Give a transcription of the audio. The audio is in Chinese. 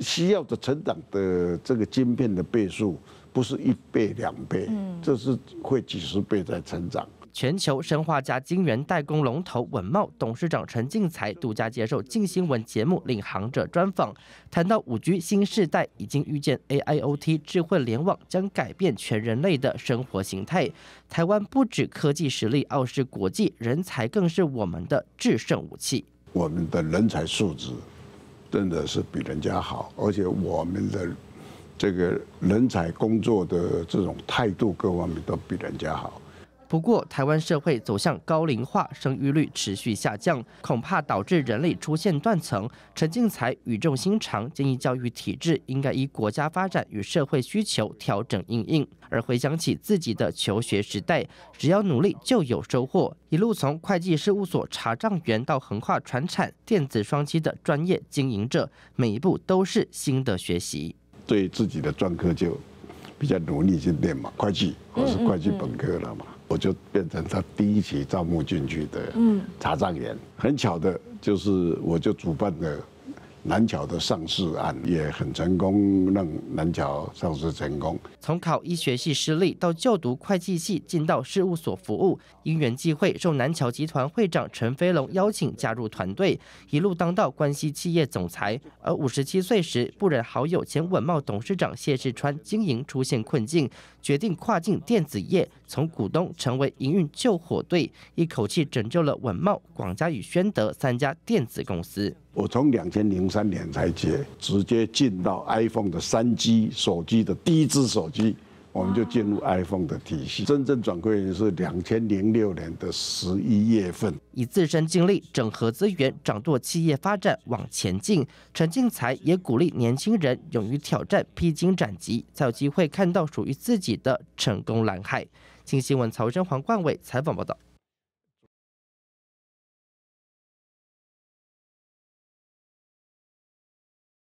需要的成长的这个晶片的倍数不是一倍两倍，这是会几十倍在成长。全球生化加晶圆代工龙头稳茂董事长陈进才独家接受《静新闻》节目《领航者》专访，谈到五 G 新时代已经预见 AIoT 智慧联网将改变全人类的生活形态。台湾不止科技实力傲视国际，人才更是我们的制胜武器。我们的人才素质。真的是比人家好，而且我们的这个人才工作的这种态度，各方面都比人家好。不过，台湾社会走向高龄化，生育率持续下降，恐怕导致人类出现断层。陈进才语重心长，建议教育体制应该依国家发展与社会需求调整应用，而回想起自己的求学时代，只要努力就有收获。一路从会计事务所查账员到横跨传产、电子、双机的专业经营者，每一步都是新的学习。对自己的专科就。比较努力去练嘛，会计我是会计本科了嘛，我就变成他第一期招募进去的，查账员，很巧的就是我就主办的。南桥的上市案也很成功，让南桥上市成功。从考医学系失利到就读会计系，进到事务所服务，因缘际会受南桥集团会长陈飞龙邀请加入团队，一路当到关系企业总裁。而五十七岁时，不忍好友前稳茂董事长谢世川经营出现困境，决定跨境电子业，从股东成为营运救火队，一口气拯救了稳茂、广嘉与宣德三家电子公司。我从两千零三年才接，直接进到 iPhone 的三 G 手机的第一支手机，我们就进入 iPhone 的体系。真正转柜是两千零六年的十一月份。以自身经历整合资源，掌舵企业发展往前进。陈进才也鼓励年轻人勇于挑战，披荆斩棘，才有机会看到属于自己的成功蓝海。新新闻曹生黄冠伟采访报道。